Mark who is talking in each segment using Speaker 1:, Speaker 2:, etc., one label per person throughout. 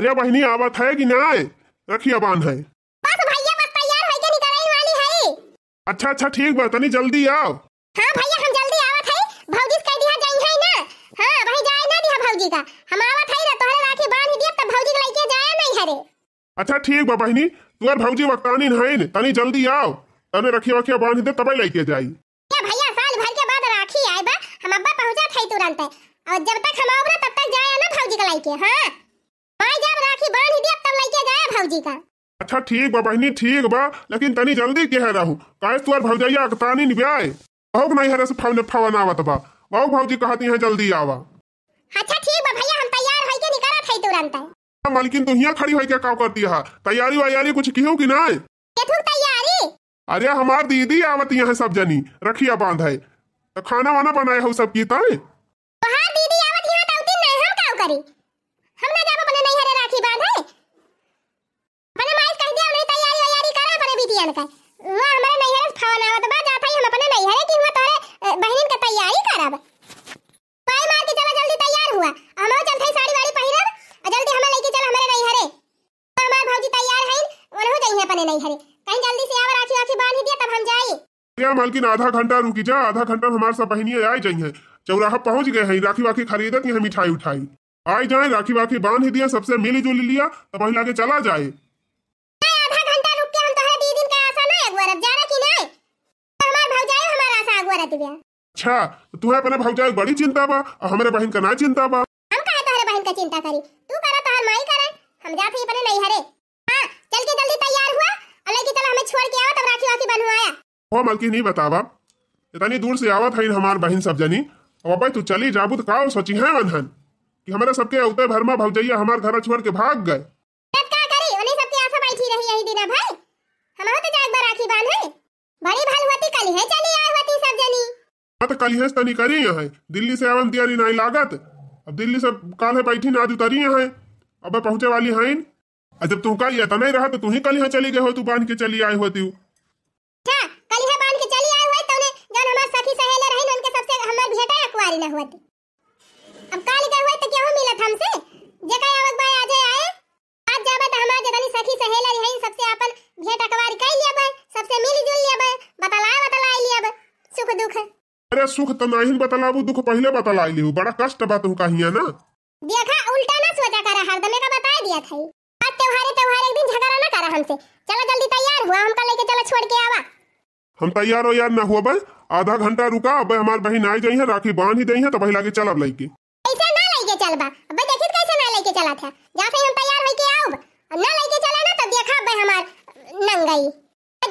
Speaker 1: अरे बहनी आवत है कि नाय रखिया बांध है अच्छा अच्छा ठीक बा तनी जल्दी आओ
Speaker 2: हाँ भैया हम जल्दी आवत है भौजी कह दिया जाई है ना हां वही जाए ना दिया भौजी का हम आवत है ना तोहरे राखी बांध दिया तब भौजी के लेके जाए नहीं हरे
Speaker 1: अच्छा ठीक बा बहनी तुअर भौजी वक्तानी नहीं तनी जल्दी आओ तने रखी वखिया बांध दे तबई लेके जाई
Speaker 2: भैया साल भर के बाद राखी आए बा हम अब्बा पहुंचा थई तुरंत और जब तक हम आवरा तब तक जाए ना भौजी के लेके हां राखी
Speaker 1: बांध अब तब लइके जाए भौजी का अच्छा ठीक बा बहनी ठीक बा लेकिन तनी जल्दी के है रहू काहे तुआर भौजैया के तानी निब्याय बहुत नहीं हरस फवन फवन आवत बा बहुत भौजी कहती है जल्दी आवा अच्छा ठीक बा भैया हम तैयार होई के निकलत है तुरंत हाँ, मालकिन तो यहाँ खड़ी होई के का करती है तैयारी वैयारी कुछ कियो कि ना केथु तैयारी अरे हमार दीदी आवत यहां सब जनी रखिया बांध है तो खाना वाना बनाए हो सब की ताए
Speaker 2: वहां दीदी आवत यहाँ तौती नहीं हम का करी
Speaker 1: बल्कि आधा घंटा रुकी जा आधा घंटा में हमारे सपहनिया आए जाइए चौराहा पहुंच गए हैं राखी वाखी खरीदत यहाँ मिठाई उठाई आए जाए राखी वाखी बांध ही दिया सबसे मिली जुली लिया तो वही लाके चला जाए तो तो अच्छा तो तू है अपने भौजाई बड़ी चिंता बा और हमारे बहन का ना चिंता बा
Speaker 2: हम काहे तोहरे बहन का चिंता करी तू करा तोहर माई करे हम जात ही अपने नहीं हरे हां चल के जल्दी तैयार हुआ और लेके चल हमें छोड़ के आओ तब राखी वाखी बनवाया
Speaker 1: हो नहीं बतावा इतनी दूर से आवत है हमार बहन सब जनी अब तू तो चली जाबू तो का सोची है अनहन कि हमारे सबके उते भरमा भौजैया हमार घर छोड़ के भाग गए
Speaker 2: तो कल है
Speaker 1: हाँ तो तनी करी है दिल्ली से आवन दिया नहीं लागत अब दिल्ली से काल है बैठी ना उतरी है अब पहुंचे वाली है जब तू कल या तो नहीं रहा तो तू ही कल यहाँ चली गए हो तू बांध के चली आई होती
Speaker 2: काली ना हुआ थी तो। अब काली का हुआ तो क्यों मिला था हमसे जेका आवत भाई आ जाए आए आज जाबे तो हमार जदनी सखी सहेला रही सबसे अपन भेंट अकवारी कर लिया भाई सबसे मिली जुल लिया भाई बतला बतला लिया भाई सुख दुख
Speaker 1: अरे सुख तो नहीं बतलाबू दुख पहले बतला लिहू बड़ा कष्ट बात हूं कहिया ना
Speaker 2: देखा उल्टा ना सोचा करा हरदमे का बता दिया था आज त्योहार त्योहार एक दिन झगड़ा ना करा हमसे चलो जल्दी तैयार हुआ हम हमका लेके चलो छोड़ के आवा
Speaker 1: हम तैयार हो यार ना हुआ भाई आधा घंटा रुका अब हमारे बहन आई जाई राखी बांध ही दई है तो तब लागे चलब लइके
Speaker 2: ऐसा ना लइके चलबा अब देखित कैसे ना लइके चला था जा फिर हम तैयार होके आऊब ना लइके चला ना तब देखा बे हमार नंगई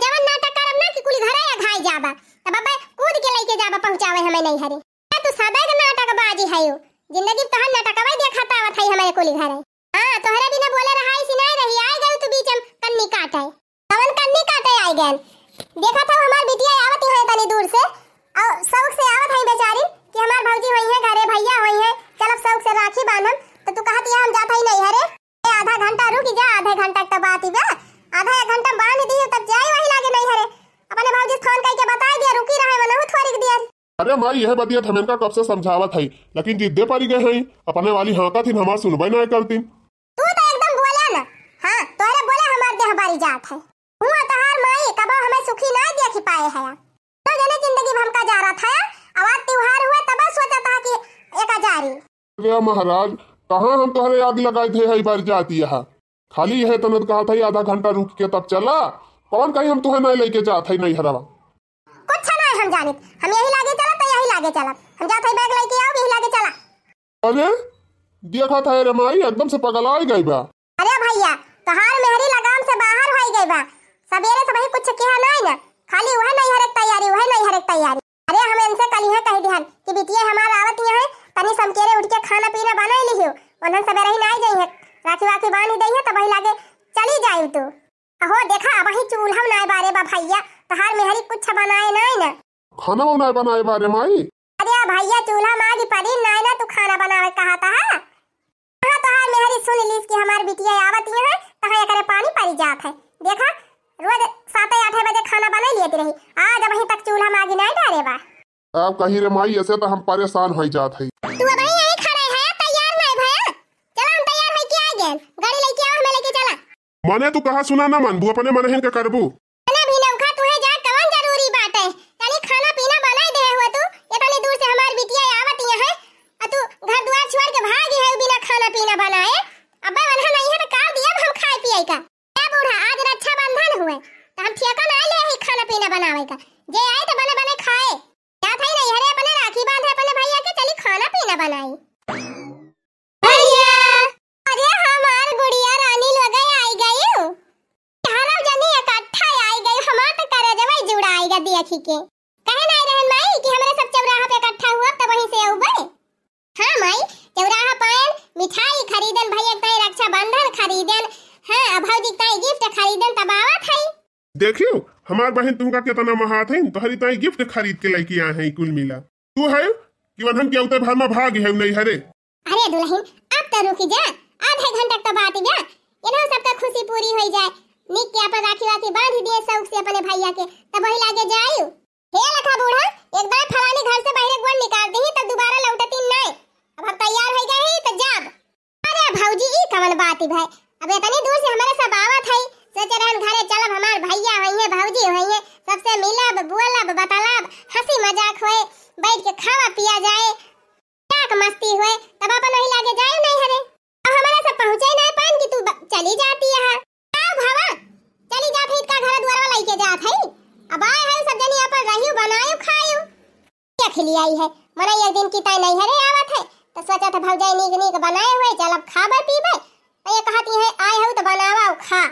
Speaker 2: जवन नाटक करब ना कि कुल घरे या घाई जाबा तब अब कूद के लइके जाबा पहुंचावे हमें नहीं हरे तू तो नाटक बाजी है जिंदगी तहन नाटकवा देखाता आवत है हमारे कुल घरे हां तोहरा बिना बोले रहा इसी नहीं रही आ गए तू बीच में कन्नी काटे कवन कन्नी काटे आई गए देखा था हमार बिटिया आवत है तनी दूर से
Speaker 1: भाई यह बतिया थमेन का कब से समझावत है लेकिन जिद्दे पड़ी गए हैं अपने वाली हाँका थी हमार सुनबे ना करतीन तू तो
Speaker 2: एकदम हाँ, बोला ना तोरे देह बारी जात है हुआ तो हार माई हमें सुखी ना देख पाए तो जने जिंदगी जा रहा था आवाज त्योहार तब सोचा था
Speaker 1: कि महाराज कहां हम तुम्हारे याद लगाए थे हई बार जाती यहां खाली यह तनद कहा था आधा घंटा रुक के तब चला कौन कहीं हम तुम्हें नहीं लेके जाते नहीं हरावा
Speaker 2: कुछ नहीं हम जानित हम यही लागे चला यही लागे चला हम जात है बैग लेके आओ यही लागे चला
Speaker 1: अरे देखा था रे माई एकदम से पगला आई गई बा
Speaker 2: अरे भैया तोहार मेहरी लगाम से बाहर होई गई बा सवेरे से भाई कुछ किया नहीं ना खाली वह नहीं हरक तैयारी वह नहीं हरक तैयारी अरे हम इनसे कल ही कह दिहन कि बिटिया हमार आवत ही है तनी समकेरे उठ के खाना पीना बना लिहियो ओनन सवेरे ही नहीं जाई है राखी वाखी बांध दई है तब वही लागे चली जाई तू अहो देखा अब ही चूल्हा नहीं बारे बा भैया तहार मेहरी कुछ बनाए नहीं ना
Speaker 1: खाना बनाए बनाए बारे माई
Speaker 2: अरे भैया चूल्हा मार दी पड़ी नहीं ना तू खाना बनावे कहा था हां हाँ तो हां मेरी सुन लीस की हमारी बिटिया आवत है तहां करे पानी पड़ी जात है देखा रोज 7 8 बजे खाना बना लेती रही आज अभी तक चूल्हा मार नहीं डाले बा
Speaker 1: अब कहीं रे माई ऐसे तो हम परेशान हो जात है तू अब यही खड़े है
Speaker 2: तैयार नहीं भैया चलो हम तैयार होई के आ गए गाड़ी लेके आओ हमें लेके चला
Speaker 1: मने तू कहा सुना ना मन बू अपने मन हिन के करबू
Speaker 2: खरीदन तब आवत हई
Speaker 1: देखियो हमार बहन तुमका कितना महात है तोहरी ताई गिफ्ट खरीद के लेके आए हैं कुल मिला तू है कि वन हम के उतर में भाग है नहीं हरे
Speaker 2: अरे दुल्हन अब तो रुक जा आधे घंटे तक तो बात गया इन्हों सबका खुशी पूरी हो जाए निक के अपन राखी वाखी बांध दिए सब से अपने भैया के तब वही लागे जाई हे लखा बूढ़ा एक बार फलाने घर से बाहर गोल निकाल दे तब दोबारा लौटती नहीं अब हम तैयार हो गए हैं तो जाब अरे भौजी ई कवन बात ही भाई अब इतनी दूर से हमारे सब आवत है सोचे तो रहन घरे चलब हमार भैया होइए भौजी होइए सबसे मिलब बोलब बतालब हंसी मजाक होए बैठ के खावा पिया जाए मजाक मस्ती होए तब अपन वही लागे जाए नहीं हरे अब हमारा सब पहुंचे ना पान कि तू चली जाती है आओ भावा चली जा फिर का घर द्वार वाला के जात है अब आए है सब जनी अपन रहियो बनायो खायो क्या खिली आई है मरा एक दिन की ताई नहीं हरे आवत है तो सोचा था भौजाई नीक नीक बनाए हुए चल अब खाबे पीबे तो ये कहती है आए हो तो बनावा खा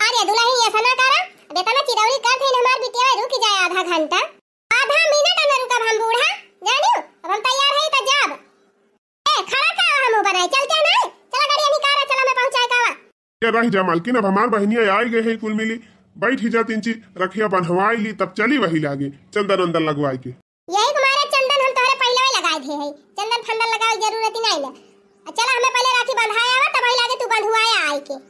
Speaker 2: अरे ही ऐसा ना करा बेटा ना चिरौरी कर देन हमार बिटिया रुक जाए आधा घंटा आधा मिनट ना रुकब हम बूढ़ा जानू अब हम तैयार है तो जाब ए खड़ा का हम ऊपर चल चलते नहीं चला गाड़ी निकाल चला मैं
Speaker 1: पहुंचाए कावा के रह जा मालकिन अब हमार बहनिया आ गए है कुल मिली बैठ ही जा तीन चीज रखिया बनवाई ली तब चली वही लागे चंदन अंदर लगवाई के
Speaker 2: यही तुम्हारे चंदन हम तोरे पहले ही लगाए थे है चंदन फंदन लगाओ जरूरत ही नहीं ना चला हमें पहले राखी बंधाया आवा तब ही लागे तू बंधवाया आई के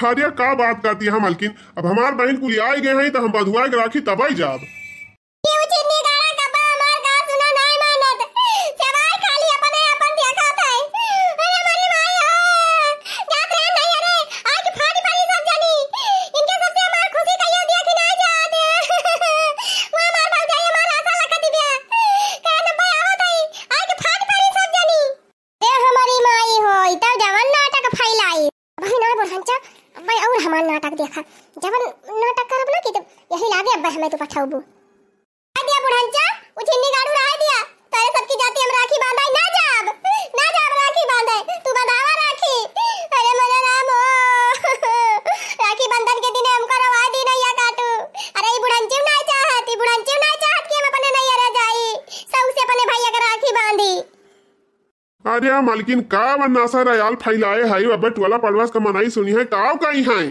Speaker 1: हरिया का बात करती है अलकिन अब हमार बहन आए गए हैं तो हम बधुआ के राखी तबाई जाब
Speaker 2: नाटक देखा जब नाटक करब ना कि तो यही लागे अब हमें तो पठाऊबू आ दिया बुढ़ंचा उछिन्नी गाड़ू रहा दिया तारे की जाती हम राखी बांधाई ना जाब ना जाब राखी बांधाई तू बांधावा राखी अरे मोरे राम हो राखी बंधन के दिन हम करवा दी नैया काटू अरे ई बुढ़ंची ना चाहत ई बुढ़ंची ना चाहत कि हम अपने नैया रह जाई सब से अपने भैया के राखी
Speaker 1: बांधी अरे मालकिन का वनासा रयाल फैलाए हाई अबे टोला पड़वास का मनाई सुनी है काव कहीं हैं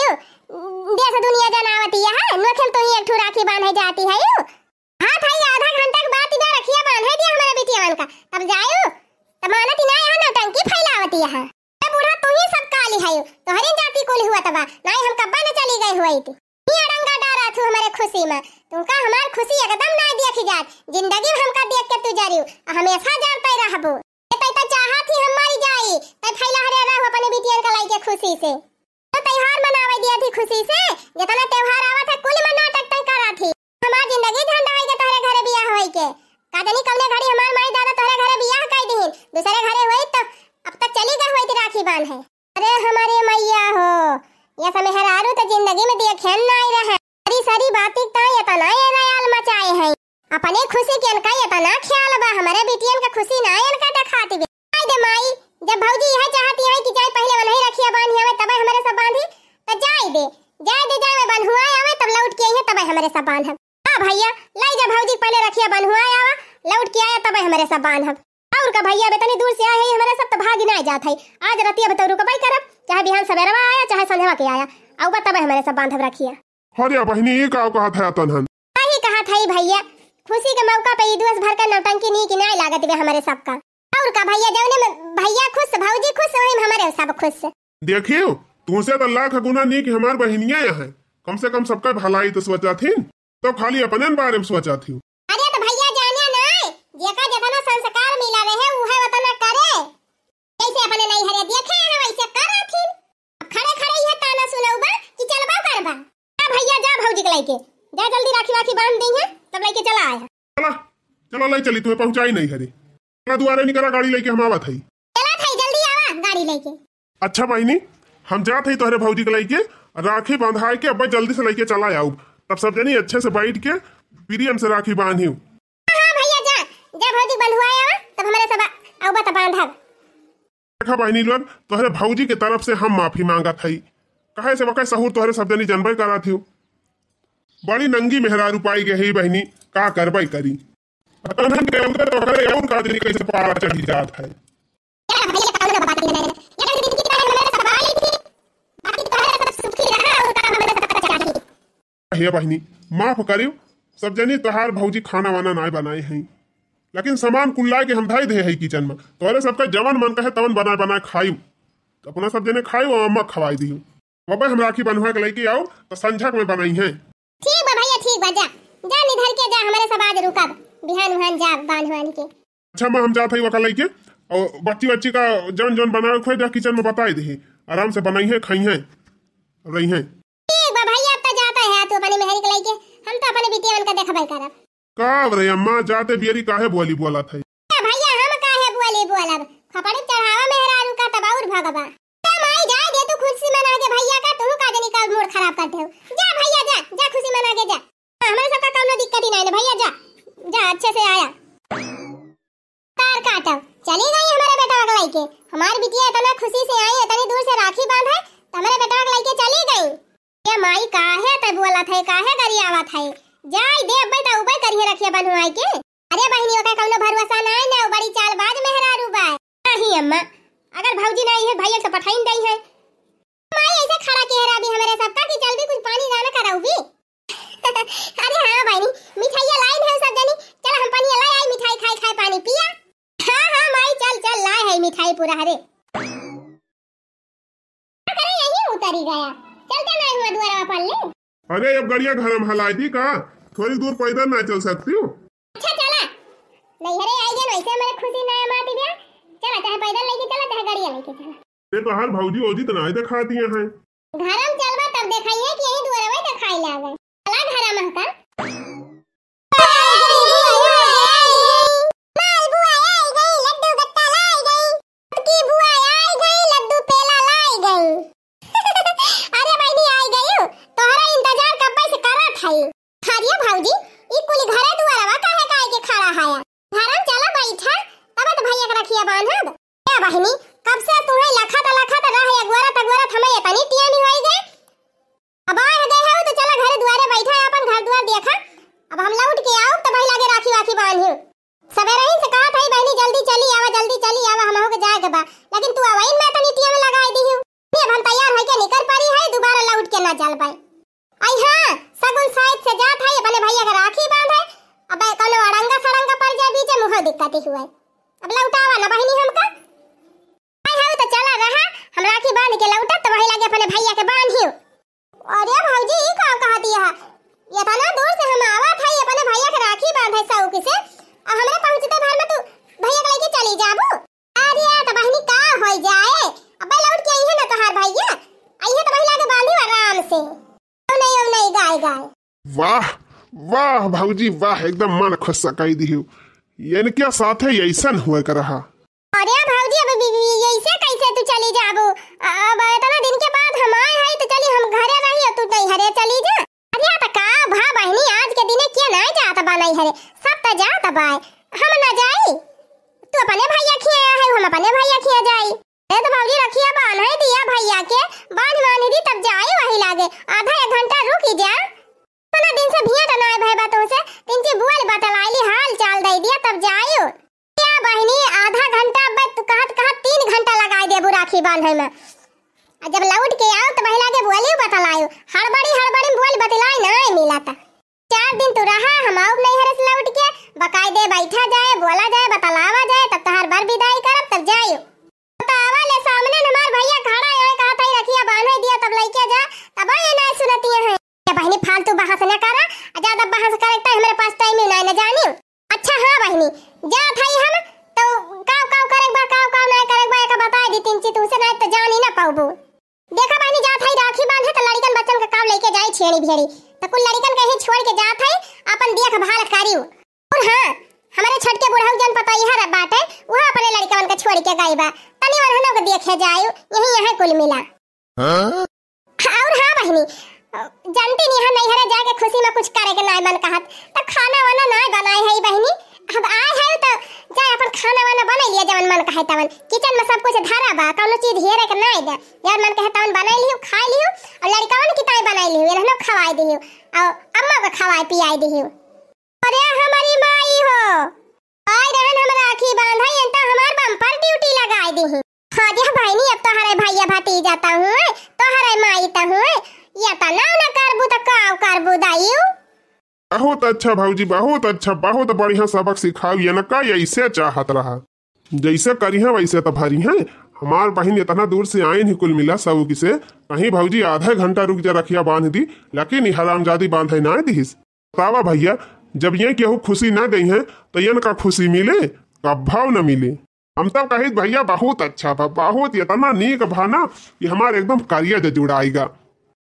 Speaker 2: यू देश दुनिया जनावती है हाँ? नोखम तो ही एक की बांध है जाती है यू हां भाई आधा घंटा के बाद इधर रखिया है दिया हमारे बेटियावन का अब जायो तमाना तिना यहां नौटंकी फैलावती है ए बूढ़ा तू ही सब काली है यू तोहरी जाति कोली हुआ तबा ना हम कब्बा न चली गई हुई थी ये रंगा डारा थू हमारे खुशी में तुमका हमार खुशी एकदम ना देखी जात जिंदगी में हमका देख के तू जरियो हमेशा जानते रहबो तै तै चाहत ही हमारी जाई तै फैला रे रहो अपने बेटियन का लाइके खुशी से खुशी से जितना त्योहार आवा था नहीं जब भौजी पहले रखिया बंधुआ आवा लौट के आया तब हमारे सब बांधब और का भैया बेतनी दूर से आए हमारे सब तो भाग ना जात है आज रतिया बतौरू का भाई करब चाहे बिहान सवेरवा आया चाहे संध्यावा के आया औ तब हमारे सब बांध रखिया
Speaker 1: अरे बहनी ये का कहा था तनहन
Speaker 2: नहीं कहत है भैया खुशी के मौका पे दिवस भर का नौटंकी नहीं कि नहीं लागत बे हमारे का और का भैया जवने में
Speaker 1: भैया खुश भौजी खुश होए हमारे सब खुश देखियो तू से तो लाख गुना नीक हमार बहनिया है कम से कम सबका भलाई तो सोचा थी तो खाली अपने बारे में सोचा थी
Speaker 2: अरे तो भैया जाने ना जेका जतना संस्कार मिला रहे वतना करे कैसे अपने नहीं हरे देखे वैसे कर थी खड़े खड़े ताना सुनाऊ बा कि चल बा कर बा हाँ भैया जा भौजी के लेके जा जल्दी राखी वाखी बांध तब लेके चला
Speaker 1: आया चलो ले चली तुम्हें पहुंचाई नहीं हरे ना दुआरे निकला गाड़ी लेके हम आवा हई चला थई जल्दी आवा गाड़ी लेके अच्छा बहनी हम जात हई तोहरे भौजी के लेके राखी बंधाए के अब जल्दी से लेके चला आऊ तब सब जनी अच्छे से बैठ के प्रियम से राखी बांधी
Speaker 2: हाँ, देखा
Speaker 1: बहनी लोग तोहरे भौजी के तरफ से हम माफी मांगा थी कहे से वकह सहूर तोहरे सब जनी जनबई करात बड़ी नंगी मेहरा पाई गई बहनी का करबई करी के अंदर तो कैसे पारा चढ़ी जात है हे बहनी माफ करियो सब जनी तहार भौजी खाना वाना ना बनाए हैं लेकिन सामान कुल लाए के हम धाई दे है किचन में तोरे सबका जवन मन कहे तवन बनाए बनाए खायू तो अपना सब जने खायू और अम्मा खवाई दियो बाबा हम राखी बनवा के लेके आओ तो संझक में बनाई है
Speaker 2: ठीक बा भैया ठीक बजा जा निधर के जा हमारे सब आज रुकब बिहान उहान जा बांधवान के
Speaker 1: अच्छा मां हम जात है वका लेके और बच्ची बच्ची का जवन जवन बनाए खोई दे किचन में बताई दे आराम से बनाई है खाई है रही है तो का भाई करब का रे अम्मा जाते बियरी काहे बोली बोला थई
Speaker 2: भैया हम काहे बोली बोलब खपड़ी चढ़ावा में हरा का तब और भगवा माई जाए दे तू खुशी मना के भैया का तुम का देनी का मूड खराब कर देओ जा भैया जा जा खुशी मना के जा हमरे सब का तो कोनो दिक्कत ही नहीं है भैया जा जा अच्छे से आया तार काटा चली गई हमारे बेटा अगलाई के हमारे बिटिया इतना खुशी से आई इतनी दूर से राखी बांध है तो हमारे बेटा अगलाई के चली गई ये माई काहे तब बोला थे काहे गरियावा थे जाई दे अब्बे ता उबे करिए रखिए बनवाई के अरे बहिनी ओका कौनो भरोसा नाय ना बड़ी चाल बाद में हरार उबे नहीं अम्मा अगर भौजी नहीं है भैया से पठाइन दई है माई ऐसे खड़ा के भी हमरे सबका कि जल्दी कुछ पानी लाना कराऊबी अरे हां बहिनी मिठाईया लाइन है सब जनी चल हम पानी लाए आई मिठाई खाई खाई पानी पिया हां हां माई चल चल लाए है मिठाई पूरा हरे हाँ, करे यही उतरी गया चलते मैं हुआ द्वारा पढ़ ले
Speaker 1: अरे अब गड़िया घर में हलाई थी का थोड़ी दूर पैदल ना चल सकती हूँ
Speaker 2: अच्छा चला नहीं आई वैसे मेरे खुशी ना चला चाहे पैदल लेके चला चाहे लेके चला
Speaker 1: ये तो हर भौजी ओजी तनाई दिखा दिखाती हैं
Speaker 2: घर चौकी से आ हमरा पहुंचते तो भार में तू भैया के लेके चली जाबू अरे यार त तो बहनी का होई जाए अब लौट के आई है ना तहार भैया आई है त तो महिला के बांधी आराम से ओ नहीं ओ नहीं गाय गाय
Speaker 1: वाह वाह भौजी वाह एकदम मन खुश सकाई दी हो यानी क्या साथ है ऐसा हुए कर रहा
Speaker 2: अरे भौजी अब बीवी ऐसे कैसे तू चली जाबू अब इतना दिन के बाद हम आए हैं तो चली हम घरे रही तू नहीं हरे चली जा अरे त का भा बहनी आज के दिने के ना जात बनाई हरे बाय हम ना जाई तू तो अपने भैया के आया है हम अपने भैया खिया जाई ए तो भौजी रखिया बांध है दिया भैया के बांध माने दी तब जाई वही लागे आधा एक घंटा रुकी जा तना दिन से भिया तो डनाए भाई बातों से तीन ची बुआ ले ली हाल चाल दे दिया तब जायो क्या बहनी आधा घंटा अब तू कहत कहत 3 घंटा लगाई देबू राखी बांधे में जब लौट के आओ तो महिला के बोली बतलायो हड़बड़ी हड़बड़ी बोल बतलाई ना मिला था चार दिन तो रहा हम आओ नहीं हरस लौट के बकायदे बैठा जाए बोला जाए बतलावा जाए तब तहार तो बर विदाई करब तब जायो बतावा तो ले सामने हमार भैया खड़ा है कहा था रखिया बांधे दिया तब लइके जा तब ये नहीं सुनती है बहनी फालतू बहस ना करा ज्यादा बहस करे तो हमरे पास टाइम ही नहीं ना जानी भेड़ी भेड़ी तो कुल लड़कन कहीं छोड़ के जात है अपन देखभाल करियो और हां हमारे छठ के बुढ़ाऊ जन पता तो यह बात है वह अपने लड़कन के छोड़ के गई बा तनी वहन के देखे जायो यही यहां कुल मिला हां हाँ, और हां बहनी जानती नहीं हम नैहरा जाके खुशी में कुछ करे के नाय मन कहत तो खाना वाना ना बनाए है बहनी अब आए है तो जाए अपन खाना वाना बना लिया जवन मन कहे तवन किचन में सब कुछ धरा बा कोनो चीज हेरे के नहीं दे यार मन कहे तवन बनाई लियो खाई लियो और लड़कावन के ताई बनाई लियो रहनो खवाई दियो और अम्मा को खवाई पियाई दियो अरे हमारी माई हो आई रहन हमरा आखी बांधाई एंता हमार बम पर ड्यूटी लगाई दी हां जी भाई नहीं अब तो हरे भैया भाती जाता हूं तो हरे माई ता हूं या ता ना ना करबू त काव करबू दाईऊ
Speaker 1: बहुत अच्छा भाऊजी बहुत अच्छा बहुत बढ़िया सबक सिखाओ ये ना का ऐसे चाहत रहा जैसे करी है वैसे तो भरी है हमार बहन इतना दूर से आए नहीं कुल मिला सब से कहीं भाजी आधा घंटा रुक जा रखिया बांध दी लेकिन जादी बांधे ना दीस बतावा भैया जब ये केहू खुशी ना दी है तो यन का खुशी मिले भाव न मिले हम तब कहे भैया बहुत अच्छा बा बहुत इतना नीक भाना ये हमारे एकदम करिया जो जुड़ाएगा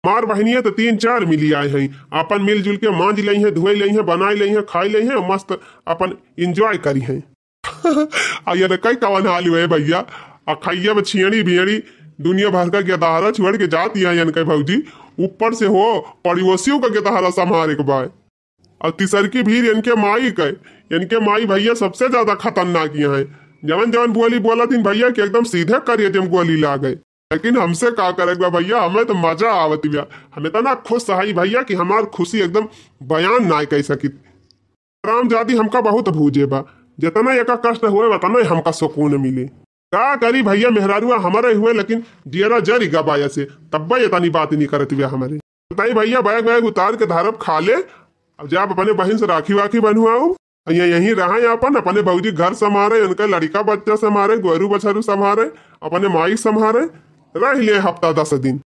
Speaker 1: मार बहनिया तो तीन चार मिली आए हैं अपन मिलजुल के मांझ ली है धोई ली है बनाई ली है खाई ली है मस्त अपन इंजॉय करी है कई कवन हाल हुए भैया खाइया में छियड़ी भियड़ी दुनिया भर का गेदहारा छोड़ के जाती है अयनकई भौजी ऊपर से हो पड़ोसियों का गेदहारा संहारे एक बाय और की भीड़ इनके माई के इनके माई भैया सबसे ज्यादा खतरनाक यहाँ है जवन जवन बोली बोला दिन भैया कि एकदम सीधे करिए जम गोली ला गए लेकिन हमसे का करेगा भैया हमें तो मजा आवत भैया हमें तो ना खुश सहाई भैया कि हमार खुशी एकदम बयान ना कह सकी राम जाति हमका बहुत भूजे बा जितना एक कष्ट हुए उतना ही हमका सुकून मिले का करी भैया मेहरारुआ हमारे हुए लेकिन डियरा गा बाया से तब इतनी बात नहीं करती हुआ हमारे बताई भैया बैग वैग उतार के धारप खा ले अब जब अपने बहन से राखी वाखी बनवाऊ ये यहीं रहा है अपन अपने भौजी घर संभारे उनका लड़का बच्चा संभारे गोरू बछरू संभारे अपने माई संभारे रह ले हफ्ता दस दिन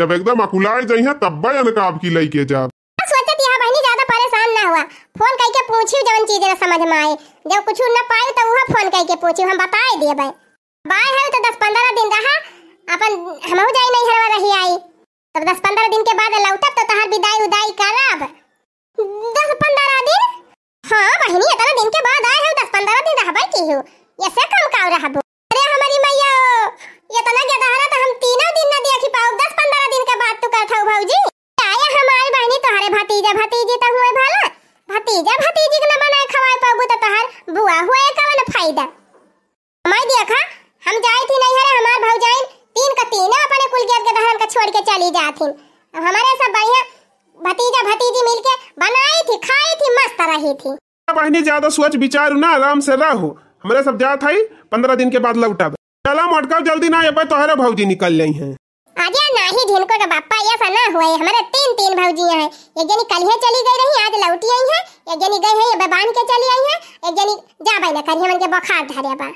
Speaker 1: जब एकदम अकुलाए जाइए तब्बा इनका आपकी लई के जा
Speaker 2: हुआ फोन कई के पूछियो जवन चीज ना समझ में आए जब कुछ ना पाए तो वह फोन कई के पूछियो हम बताए दिए भाई बाय है तो 10 15 दिन रहा अपन हम हो जाई नहीं हरवा रही आई तब 10 15 दिन के बाद लौटब तो तहार विदाई उदाई करब 10 15 दिन हां बहनी इतना दिन के बाद आए हो 10 15 दिन रहबै की हो ये से कम का रहबो अरे हमारी मैया ये तो तना के दहरा तो हम तीनों दिन ना देखी पाऊ 10 15 दिन के बाद तू करथौ भौजी आया हमारी बहनी तोहरे भतीजा भतीजी तो हुए भतीजा भतीजी के ना बनाए खवाए पाबू त तो तोहर बुआ हुआ का वाला फायदा हमार दिया खा हम जाए थी नहीं हरे हमार जाए तीन का तीन अपने कुल के के धर्म का छोड़ के चली अब हमारे सब बढ़िया भतीजा भतीजी मिलके बनाई थी खाई थी मस्त रही थी
Speaker 1: बहनी ज्यादा सोच विचार ना आराम से रहो हमारे सब जात है पंद्रह दिन के बाद लौटा चला मटका जल्दी ना अब तोहरे भौजी निकल रही हैं
Speaker 2: ही जिनको का बापा या फना हुआ है हमारे तीन तीन भौजियां हैं एक जनी कल ही चली गई रही आज लौटी आई है एक जनी गई है ये बबान के चली आई है एक जनी जा भाई ना करी मन के बुखार धरे बा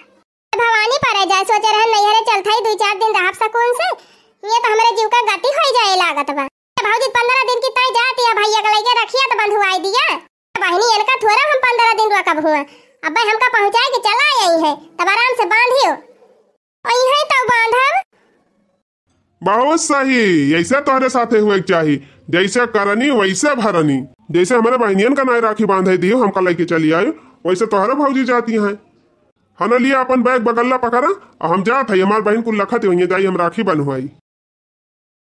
Speaker 2: भवानी पर जाए सोच रहे नहीं हरे चल थाई दो चार दिन रह सकून से ये तो हमारे जीव का गति हो जाए लागत बा भौजी 15 दिन की तय जाती है भैया के लेके रखिया तो बंधुआई दिया बहनी इनका थोड़ा हम 15 दिन रुका हुआ अब भाई हमका पहुंचाए के चला आई है तब आराम से बांधियो और यहीं तो बांधब
Speaker 1: बहुत सही ऐसे तोहरे साथे हुए चाहिए जैसे करनी वैसे भरनी जैसे हमारे बहनियन का नाय राखी बांधे हम कल लेके चली आयो वैसे तोहरा भौजी जाती हैं हन लिया अपन बैग बगल्ला पकड़ा और हम जाते हमारे बहन को लखत हुई जाई हम राखी बनवाई